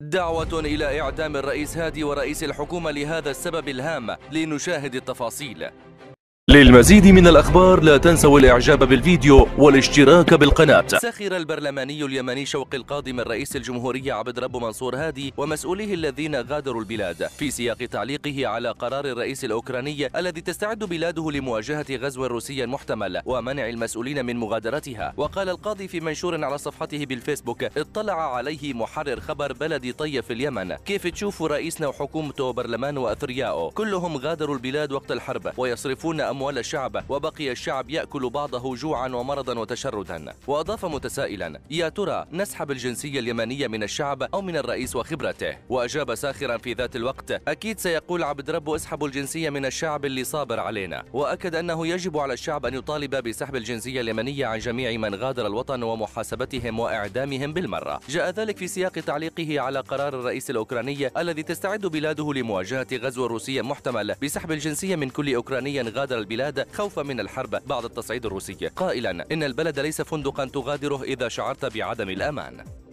دعوة إلى إعدام الرئيس هادي ورئيس الحكومة لهذا السبب الهام لنشاهد التفاصيل للمزيد من الأخبار لا تنسوا الإعجاب بالفيديو والاشتراك بالقناة سخر البرلماني اليمني شوق القاضي من رئيس الجمهورية عبد رب منصور هادي ومسؤوليه الذين غادروا البلاد في سياق تعليقه على قرار الرئيس الأوكراني الذي تستعد بلاده لمواجهة غزو روسي محتمل ومنع المسؤولين من مغادرتها وقال القاضي في منشور على صفحته بالفيسبوك اطلع عليه محرر خبر بلدي طيب في اليمن كيف تشوف رئيسنا وحكومته وبرلمانه وأثرياؤه كلهم غادروا البلاد وقت الحرب ويصرفون أموال الشعب وبقي الشعب يأكل بعضه جوعا ومرضا وتشردا وأضاف متسائلا يا ترى نسحب الجنسية اليمنية من الشعب أو من الرئيس وخبرته وأجاب ساخرا في ذات الوقت أكيد سيقول عبد رب اسحبوا الجنسية من الشعب اللي صابر علينا وأكد أنه يجب على الشعب أن يطالب بسحب الجنسية اليمنية عن جميع من غادر الوطن ومحاسبتهم وإعدامهم بالمرة جاء ذلك في سياق تعليقه على قرار الرئيس الأوكراني الذي تستعد بلاده لمواجهة غزو روسي محتمل بسحب الجنسية من كل أوكراني غادر البلاد خوفا من الحرب بعد التصعيد الروسي قائلا إن البلد ليس فندقا تغادره إذا شعرت بعدم الأمان